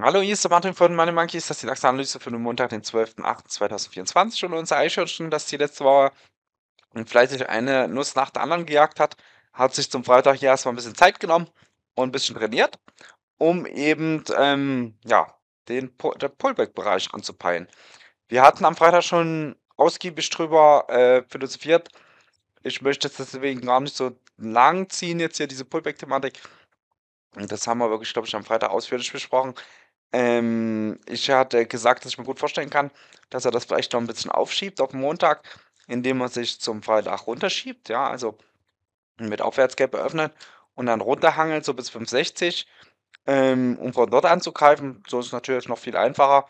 Hallo, hier ist der Martin von Money Monkeys. Das ist die Lachsanalyse für den Montag, den 12.08.2024. Und unser Eichhörnchen, das die letzte Woche fleißig eine Nuss nach der anderen gejagt hat, hat sich zum Freitag hier erstmal ein bisschen Zeit genommen und ein bisschen trainiert, um eben ähm, ja, den Pullback-Bereich anzupeilen. Wir hatten am Freitag schon ausgiebig drüber äh, philosophiert, ich möchte jetzt deswegen gar nicht so lang ziehen, jetzt hier diese Pullback-Thematik. Das haben wir wirklich, glaube ich, am Freitag ausführlich besprochen. Ähm, ich hatte gesagt, dass ich mir gut vorstellen kann, dass er das vielleicht noch ein bisschen aufschiebt auf Montag, indem er sich zum Freitag runterschiebt. Ja, also mit Aufwärtsgap eröffnet und dann runterhangelt, so bis 560, ähm, um von dort anzugreifen. So ist es natürlich noch viel einfacher.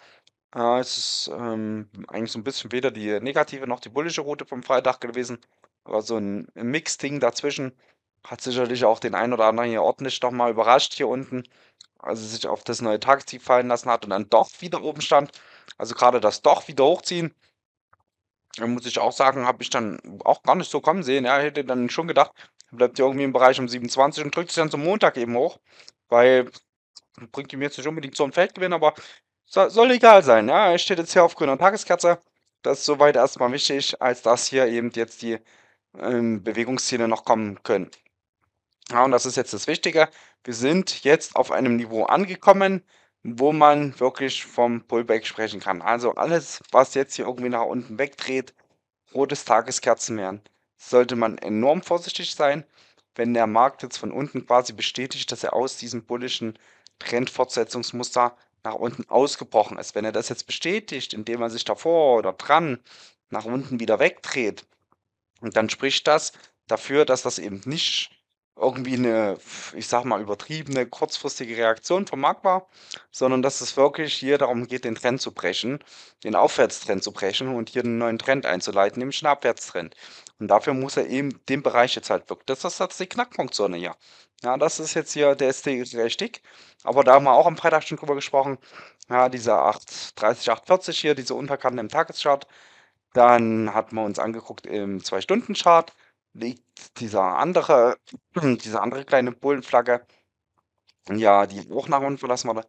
Äh, es ist ähm, eigentlich so ein bisschen weder die negative noch die bullische Route vom Freitag gewesen. Aber so ein Mixding dazwischen hat sicherlich auch den einen oder anderen hier ordentlich nochmal überrascht hier unten, Also sich auf das neue Tagestief fallen lassen hat und dann doch wieder oben stand. Also gerade das doch wieder hochziehen, Da muss ich auch sagen, habe ich dann auch gar nicht so kommen sehen. Ja, hätte dann schon gedacht, bleibt hier irgendwie im Bereich um 27 und drückt sich dann zum Montag eben hoch, weil bringt ihm jetzt nicht unbedingt so ein Feldgewinn, aber soll, soll egal sein. Ja, er steht jetzt hier auf grüner Tageskerze. Das ist soweit erstmal wichtig, als dass hier eben jetzt die ähm, Bewegungsziele noch kommen können. Ja, und das ist jetzt das Wichtige. Wir sind jetzt auf einem Niveau angekommen, wo man wirklich vom Pullback sprechen kann. Also alles, was jetzt hier irgendwie nach unten wegdreht, rotes Tageskerzen werden, sollte man enorm vorsichtig sein, wenn der Markt jetzt von unten quasi bestätigt, dass er aus diesem bullischen Trendfortsetzungsmuster nach unten ausgebrochen ist. Wenn er das jetzt bestätigt, indem er sich davor oder dran nach unten wieder wegdreht, und dann spricht das dafür, dass das eben nicht irgendwie eine, ich sag mal, übertriebene, kurzfristige Reaktion vom Markt war, sondern dass es wirklich hier darum geht, den Trend zu brechen, den Aufwärtstrend zu brechen und hier einen neuen Trend einzuleiten, nämlich einen Abwärtstrend. Und dafür muss er eben den Bereich jetzt halt wirken. Das ist jetzt die Knackpunktzone hier. Ja, das ist jetzt hier, der ist richtig. aber da haben wir auch am Freitag schon drüber gesprochen. Ja, dieser 830, 840 hier, diese Unterkanten im Tageschart, dann hat man uns angeguckt im Zwei-Stunden-Chart, liegt dieser andere, diese andere kleine Bullenflagge, ja, die auch nach unten verlassen wurde,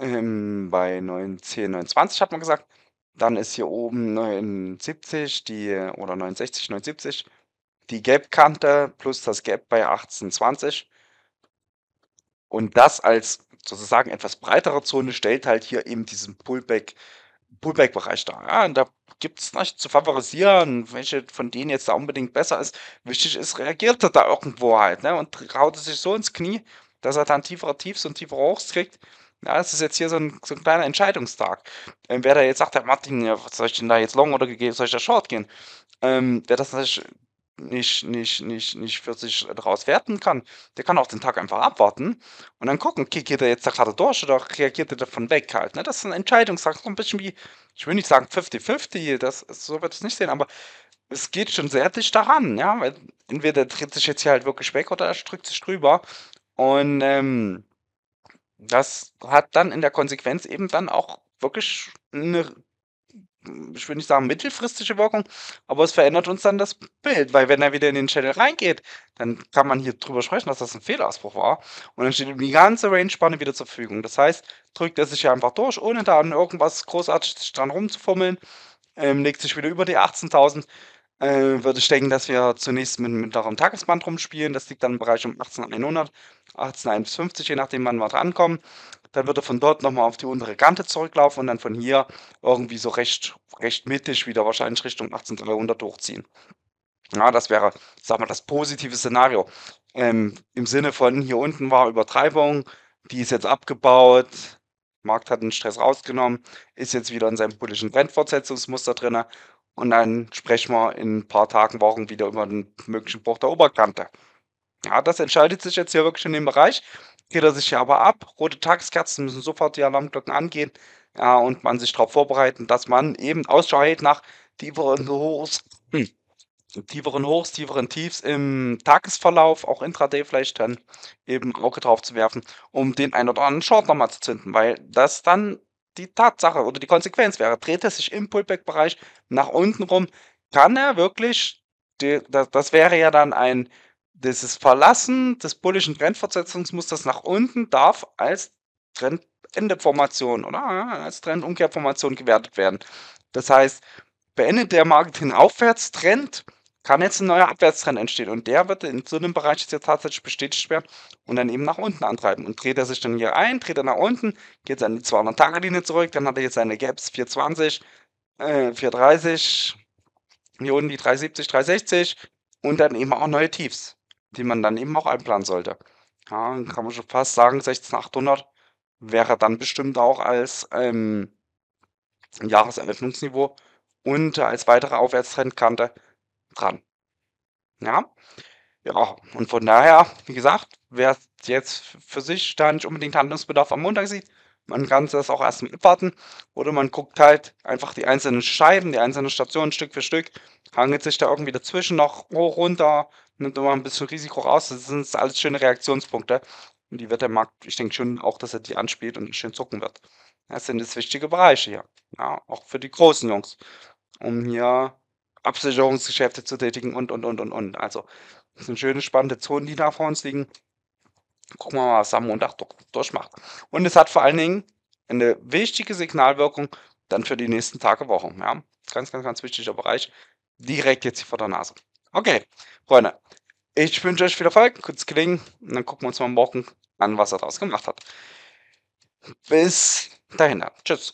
ähm, bei 19, 29 hat man gesagt. Dann ist hier oben 79, die, oder 69, 79, die Gelbkante plus das Gelb bei 18, 20. Und das als sozusagen etwas breitere Zone stellt halt hier eben diesen Pullback, Pullback-Bereich dar. Ja, und da gibt es nicht zu favorisieren, welche von denen jetzt da unbedingt besser ist. Wichtig ist, reagiert er da irgendwo halt, ne? Und haut er sich so ins Knie, dass er dann tieferer Tiefs und tieferer Hochs kriegt. Ja, das ist jetzt hier so ein, so ein kleiner Entscheidungstag. Ähm, wer da jetzt sagt, der Martin, ja, soll ich denn da jetzt long oder soll ich da short gehen? Ähm, wer das natürlich nicht, nicht, nicht, nicht für sich daraus werten kann, der kann auch den Tag einfach abwarten und dann gucken, geht er jetzt da gerade durch oder reagiert er davon weg halt. Ne? Das ist eine Entscheidungssache, so ein bisschen wie, ich will nicht sagen 50-50, das, so wird es nicht sehen, aber es geht schon sehr dicht daran, ja, weil entweder dreht sich jetzt hier halt wirklich weg oder er drückt sich drüber und ähm, das hat dann in der Konsequenz eben dann auch wirklich eine ich will nicht sagen mittelfristige Wirkung, aber es verändert uns dann das Bild, weil wenn er wieder in den Channel reingeht, dann kann man hier drüber sprechen, dass das ein Fehlausbruch war und dann steht ihm die ganze Range-Spanne wieder zur Verfügung. Das heißt, drückt er sich hier einfach durch, ohne da an irgendwas großartig dran rumzufummeln, ähm, legt sich wieder über die 18.000, äh, würde ich denken, dass wir zunächst mit einem mittleren Tagesband rumspielen, das liegt dann im Bereich um 18.100, 18.150, je nachdem wann wir drankommen dann wird er von dort nochmal auf die untere Kante zurücklaufen und dann von hier irgendwie so recht, recht mittig wieder wahrscheinlich Richtung 18300 hochziehen. Ja, das wäre, sag mal, das positive Szenario. Ähm, Im Sinne von hier unten war Übertreibung, die ist jetzt abgebaut, Markt hat den Stress rausgenommen, ist jetzt wieder in seinem politischen Trendfortsetzungsmuster drin und dann sprechen wir in ein paar Tagen, Wochen wieder über den möglichen Bruch der Oberkante. Ja, das entscheidet sich jetzt hier wirklich in dem Bereich geht er sich ja aber ab. Rote Tageskerzen müssen sofort die Alarmglocken angehen ja, äh, und man sich darauf vorbereiten, dass man eben Ausschau hält nach tieferen Hochs, hm, tieferen Hochs, tieferen Tiefs im Tagesverlauf, auch intraday vielleicht dann eben ein drauf zu werfen, um den ein oder anderen Short nochmal zu zünden, weil das dann die Tatsache oder die Konsequenz wäre. Dreht er sich im Pullback-Bereich nach unten rum, kann er wirklich, die, das, das wäre ja dann ein dieses Verlassen des polischen Trendfortsetzungsmusters nach unten darf als Trendendeformation oder als Trendumkehrformation gewertet werden. Das heißt, beendet der Markt den Aufwärtstrend, kann jetzt ein neuer Abwärtstrend entstehen und der wird in so einem Bereich jetzt tatsächlich bestätigt werden und dann eben nach unten antreiben. Und dreht er sich dann hier ein, dreht er nach unten, geht an die 200-Tage-Linie zurück, dann hat er jetzt seine Gaps 420, äh, 430, hier unten die 370, 360 und dann eben auch neue Tiefs die man dann eben auch einplanen sollte. Ja, dann kann man schon fast sagen, 16800 wäre dann bestimmt auch als ähm, Jahreseröffnungsniveau und als weitere Aufwärtstrendkante dran. Ja, ja, und von daher, wie gesagt, wer jetzt für sich da nicht unbedingt Handlungsbedarf am Montag sieht, man kann das auch erstmal abwarten oder man guckt halt einfach die einzelnen Scheiben, die einzelnen Stationen Stück für Stück, hangelt sich da irgendwie dazwischen noch hoch, runter, nimmt immer ein bisschen Risiko raus. Das sind alles schöne Reaktionspunkte. Und die wird der Markt, ich denke schon auch, dass er die anspielt und schön zucken wird. Das sind jetzt wichtige Bereiche hier. Ja, auch für die großen Jungs. Um hier Absicherungsgeschäfte zu tätigen und, und, und, und, und. Also, das sind schöne, spannende Zonen, die da vor uns liegen. Gucken wir mal, was am Montag durchmacht. Und es hat vor allen Dingen eine wichtige Signalwirkung dann für die nächsten Tage, Wochen. Ja, ganz, ganz, ganz wichtiger Bereich. Direkt jetzt hier vor der Nase. Okay, Freunde, ich wünsche euch viel Erfolg, kurz klingen und dann gucken wir uns mal morgen an, was er daraus gemacht hat. Bis dahin, tschüss.